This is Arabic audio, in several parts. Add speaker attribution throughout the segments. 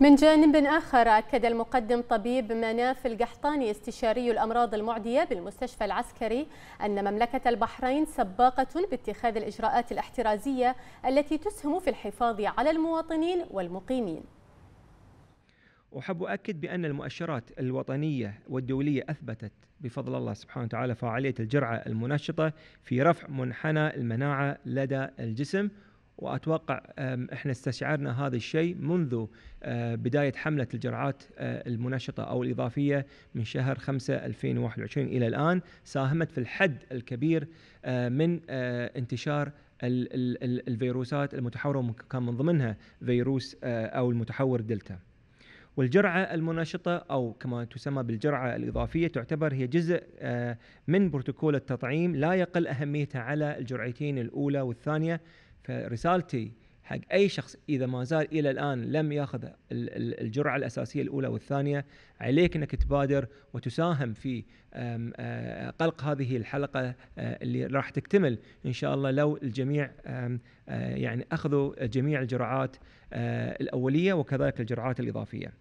Speaker 1: من جانب آخر أكد المقدم طبيب مناف القحطاني استشاري الأمراض المعدية بالمستشفى العسكري أن مملكة البحرين سباقة باتخاذ الإجراءات الاحترازية التي تسهم في الحفاظ على المواطنين والمقيمين
Speaker 2: أحب أؤكد بأن المؤشرات الوطنية والدولية أثبتت بفضل الله سبحانه وتعالى فعالية الجرعة المنشطة في رفع منحنى المناعة لدى الجسم واتوقع احنا استشعرنا هذا الشيء منذ آه، بدايه حمله الجرعات آه، المنشطه او الاضافيه من شهر 5 2021 الى الان ساهمت في الحد الكبير آه، من انتشار الفيروسات المتحوره كان من ضمنها فيروس او المتحور دلتا. والجرعة المنشطة أو كما تسمى بالجرعة الإضافية تعتبر هي جزء من بروتوكول التطعيم لا يقل أهميتها على الجرعتين الأولى والثانية فرسالتي حق اي شخص اذا ما زال الى الان لم ياخذ الجرعه الاساسيه الاولى والثانيه عليك انك تبادر وتساهم في قلق هذه الحلقه اللي راح تكتمل ان شاء الله لو الجميع يعني اخذوا جميع الجرعات الاوليه وكذلك الجرعات الاضافيه.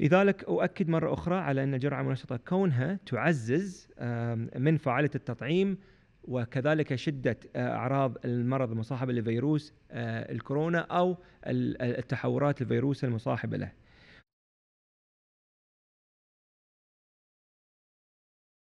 Speaker 2: لذلك اؤكد مره اخرى على ان الجرعه المنشطه كونها تعزز من فعاليه التطعيم وكذلك شدة آه، أعراض المرض المصاحب لفيروس آه، الكورونا أو التحورات الفيروس المصاحبة له